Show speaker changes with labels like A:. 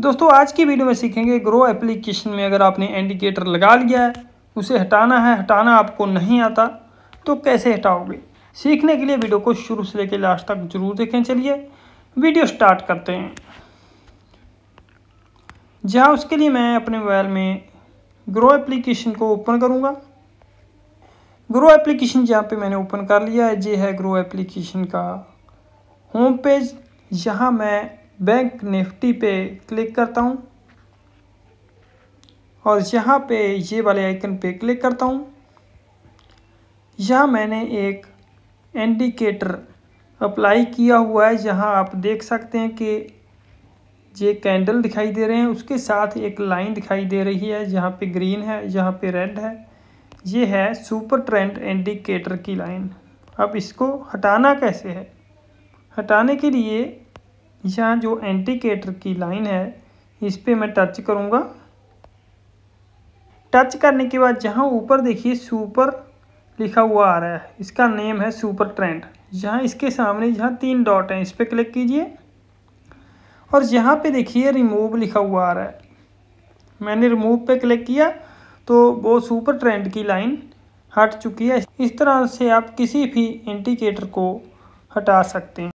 A: दोस्तों आज की वीडियो में सीखेंगे ग्रो एप्लीकेशन में अगर आपने इंडिकेटर लगा लिया है उसे हटाना है हटाना आपको नहीं आता तो कैसे हटाओगे सीखने के लिए वीडियो को शुरू से लेकर लास्ट तक जरूर देखें चलिए वीडियो स्टार्ट करते हैं जहाँ उसके लिए मैं अपने मोबाइल में ग्रो एप्लीकेशन को ओपन करूँगा ग्रो एप्लीकेशन जहाँ पे मैंने ओपन कर लिया है ये है ग्रो एप्लीकेशन का होम पेज यहाँ मैं बैंक निफ्टी पे क्लिक करता हूँ और यहाँ पे ये वाले आइकन पे क्लिक करता हूँ यहाँ मैंने एक इंडिकेटर अप्लाई किया हुआ है जहाँ आप देख सकते हैं कि ये कैंडल दिखाई दे रहे हैं उसके साथ एक लाइन दिखाई दे रही है जहाँ पे ग्रीन है जहाँ पे रेड है ये है सुपर ट्रेंड इंडिकेटर की लाइन अब इसको हटाना कैसे है हटाने के लिए यहाँ जो एंटीकेटर की लाइन है इस पर मैं टच करूँगा टच करने के बाद जहाँ ऊपर देखिए सुपर लिखा हुआ आ रहा है इसका नेम है सुपर ट्रेंड यहाँ इसके सामने जहाँ तीन डॉट हैं इस पर क्लिक कीजिए और यहाँ पे देखिए रिमूव लिखा हुआ आ रहा है मैंने रिमूव पे क्लिक किया तो वो सुपर ट्रेंड की लाइन हट चुकी है इस तरह से आप किसी भी इंडिकेटर को हटा सकते हैं